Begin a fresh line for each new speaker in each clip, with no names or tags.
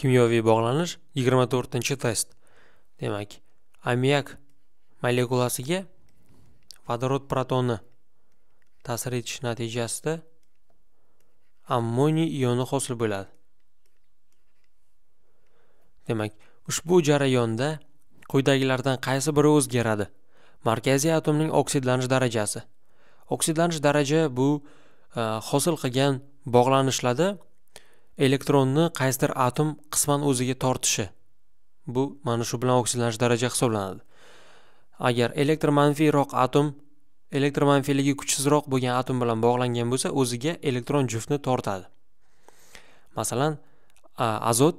kimyoviy bog'lanish 24 test demak ammiak molekulasiga vodorod protoni ta'sir etish natijasida ammoniy ioni hosil bo'ladi demak ushbu jarayonda quyidagilardan qaysi biri o'zgaradi markaziy atomning oksidlanish darajasi oksidlanish daraja bu e, hosil qilgan bog'lanishlarda elektronni qaysidir atom qisman o'ziga tortishi bu mana shu bilan oksidlanish daraja hisoblanadi agar elektr manfiyroq atom elektr manfiyligi kuchsizroq bo'lgan atom bilan bog'langan bo'lsa o'ziga elektron juftni tortadi masalan azot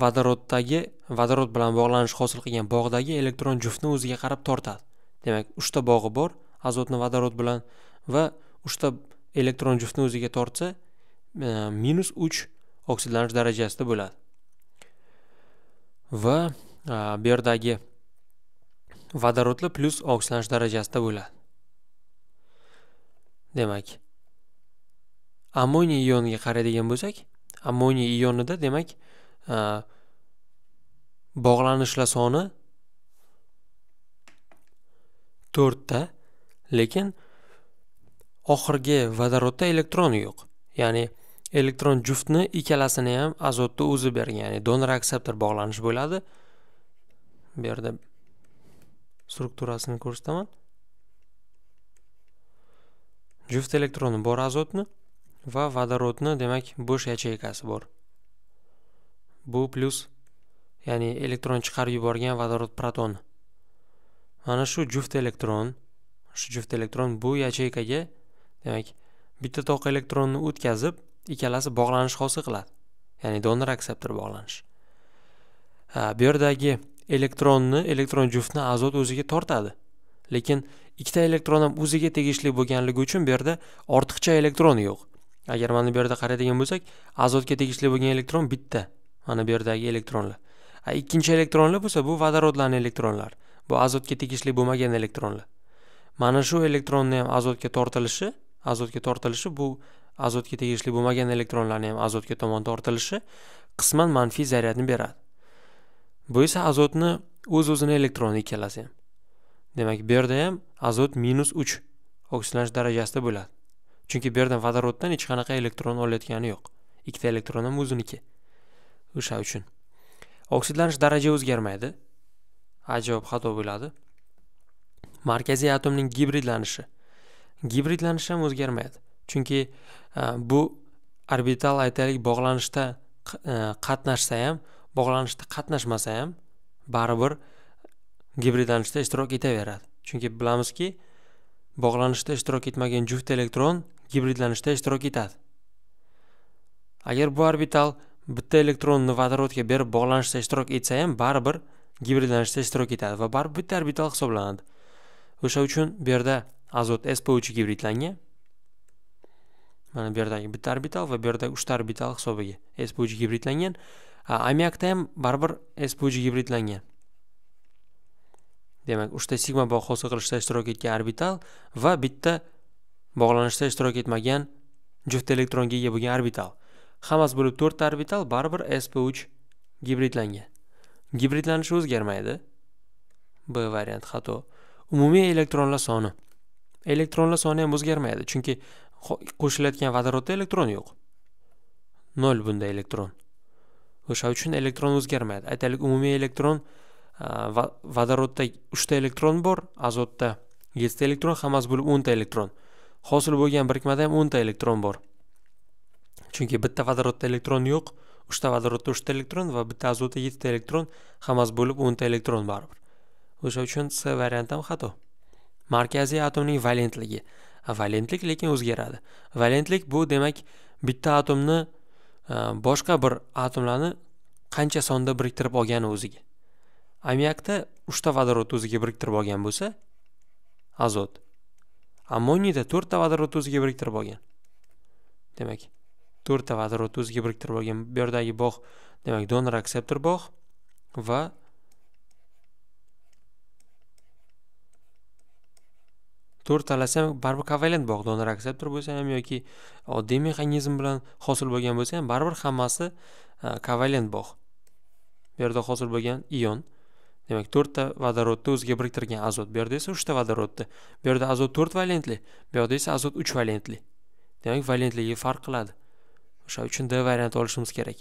vodoroddagi vodorod bilan bog'lanish hosil qilgan bog'dagi elektron juftni o'ziga qarab tortadi demak uchta bog'i bor azotni vodorod bilan va uchta elektron juftni o'ziga tortsa E, minus uch oksidlanish darajasida bo'ladi va e, bu yerdagi vodorodlar plyus oksidlanish darajasida bo'ladi demak ammoniy ioniga qaraydigan bo'lsak ammoniy ionida demak e, bog'lanishlar soni to'rtta lekin oxirgi vodorodda elektron yo'q ya'ni elektron juftni ikkalasini ham azotni o'zi bergan ya'ni donor akseptor bog'lanish bo'ladi bu yerda strukturasini ko'rsataman juft elektroni bor azotni va vodorodni demak bo'sh yacheykasi bor bu plyus ya'ni elektron chiqarib yuborgan vodorod protoni mana shu juft elektron shu juft elektron bu yacheykaga demak bitta toq elektronni o'tkazib ikkalasi bog'lanish hosil qiladi ya'ni donor akseptor bog'lanish bu yerdagi elektronni elektron juftni azot o'ziga tortadi lekin ikkita elektron ham o'ziga tegishli bo'lganligi uchun bu yerda ortiqcha elektron yo'q agar mana bu yerda qaraydigan bo'lsak azotga tegishli bo'lgan elektron bitta mana bu yerdagi elektronlar ikkinchi elektronlar bo'lsa bu vodorodlarni elektronlar bu azotga tegishli bo'lmagan elektronlar mana shu elektronni ham azotga tortilishi azotga tortilishi bu azotga tegishli bo'lmagan elektronlarni ham azotga tomon tortilishi qisman manfiy zaryadni beradi bu esa azotni o'z o'zini elektroni ikkalasi ham demak bu yerda ham azot minus uch oksidlanish darajasida bo'ladi chunki bu yerdan vodoroddan hech qanaqa elektron olayotgani yo'q ikkita elektron ham o'ziniki o'sha uchun oksidlanish daraja o'zgarmaydi ajoyib xato bo'ladi markaziy atomning gibridlanishi gibridlanishi ham o'zgarmaydi chunki e, bu orbital aytaylik bog'lanishda e, qatnashsa ham bog'lanishda qatnashmasa ham baribir gibridlanishda ishtirok etaveradi chunki bilamizki bog'lanishda ishtirok etmagan juft elektron gibridlanishda ishtirok etadi agar bu orbital bitta elektronni vodorodga berib bog'lanishda ishtirok etsa ham baribir gibridlanishda ishtirok etadi va baribir bitta orbital hisoblanadi o'sha uchun bu yerda azot sp uch gibridlangan mana bu yerdagi bitta orbital va bu yerdagi uchta orbital hisobiga s bo'yicha gibridlangan ammiakda ham baribir s bo'yicha gibridlangan demak uchta sigma bog' hosil qilishda ishtirok etgan orbital va bitta bog'lanishda ishtirok etmagan juft elektronga ega bo'lgan orbital hammasi bo'lib to'rtta orbital baribir sp uch gibridlangan gibridlanish o'zgarmaydi b variant xato umumiy elektronlar soni elektronlar soni ham o'zgarmaydi chunki qo'shilayotgan vodorodda elektron yo'q nol bunda elektron o'sha uchun elektron o'zgarmaydi aytaylik umumiy elektron vodorodda uchta elektron bor azotda yettita elektron hammasi bo'lib o'nta elektron hosil bo'lgan birikmada ham o'nta elektron bor chunki bitta vodorodda elektron yo'q uchta vodorodda uchta elektron va bitta azotda yettita elektron hammasi bo'lib o'nta elektron baribir o'sha uchun c varianti ham xato markaziy atomning valentligi valentlik lekin o'zgaradi valentlik bu demak bitta atomni e, boshqa bir atomlarni qancha sonda biriktirib olgani o'ziga ammiakda uchta vodorod o'ziga biriktirib olgan bo'lsa azot ammoniyda to'rtta vodorod o'ziga biriktirib olgan demak to'rtta vodorod o'ziga biriktirib olgan bu yerdagi bog' demak donor akseptor bog' va to'r ham baribir kovalent donor akseptor bo'lsa ham yoki oddiy mexanizm bilan hosil bo'lgan bo'lsa ham baribir hammasi e, kovalent bog' bu yerda hosil bo'lgan ion demak to'rtta vodorodni o'ziga biriktirgan azot bu yerda esa uchta vodorodni bu yerda azot to'rt valentli bu yerda esa azot uch valentli demak valentligi farq qiladi o'sha uchun d variantni olishimiz kerak